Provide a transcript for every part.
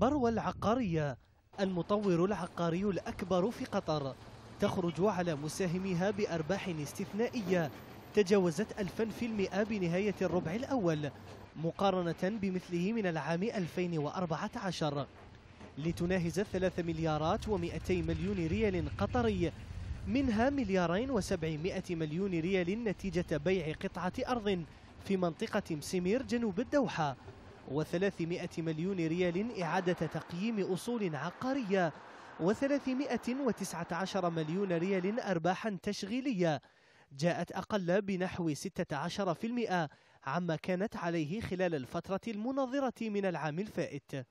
بروى العقارية المطور العقاري الأكبر في قطر تخرج على مساهميها بأرباح استثنائية تجاوزت 2000% بنهاية الربع الأول مقارنة بمثله من العام 2014 لتناهز 3 مليارات و200 مليون ريال قطري منها مليارين و700 مليون ريال نتيجة بيع قطعة أرض في منطقة مسمير جنوب الدوحة و300 مليون ريال إعادة تقييم أصول عقارية عقارية و319 مليون ريال أرباحا تشغيلية جاءت أقل بنحو 16% عما كانت عليه خلال الفترة المناظرة من العام الفائت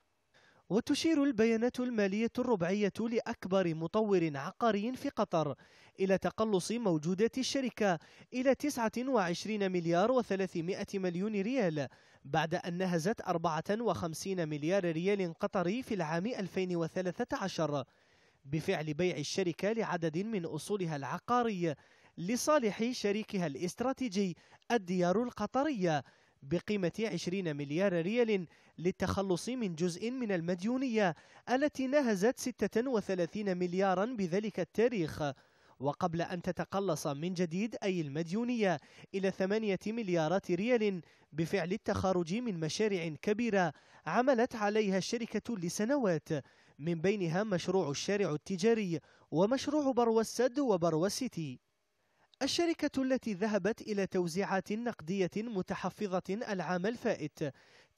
وتشير البيانات المالية الربعية لأكبر مطور عقاري في قطر إلى تقلص موجودات الشركة إلى 29 مليار و300 مليون ريال بعد أن نهزت 54 مليار ريال قطري في العام 2013 بفعل بيع الشركة لعدد من أصولها العقاري لصالح شريكها الاستراتيجي الديار القطرية بقيمة 20 مليار ريال للتخلص من جزء من المديونية التي نهزت 36 مليارا بذلك التاريخ وقبل أن تتقلص من جديد أي المديونية إلى ثمانية مليارات ريال بفعل التخارج من مشاريع كبيرة عملت عليها الشركة لسنوات من بينها مشروع الشارع التجاري ومشروع بروسد وبروسيتي الشركة التي ذهبت إلى توزيعات نقدية متحفظة العام الفائت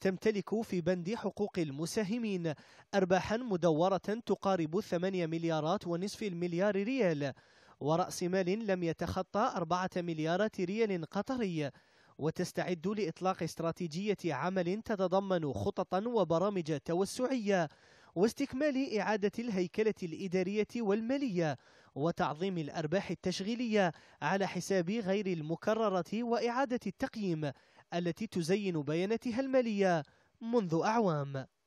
تمتلك في بند حقوق المساهمين أرباحا مدورة تقارب 8 مليارات ونصف المليار ريال ورأس مال لم يتخطى 4 مليارات ريال قطري وتستعد لإطلاق استراتيجية عمل تتضمن خططا وبرامج توسعية واستكمال إعادة الهيكلة الإدارية والمالية وتعظيم الأرباح التشغيلية على حساب غير المكررة وإعادة التقييم التي تزين بياناتها المالية منذ أعوام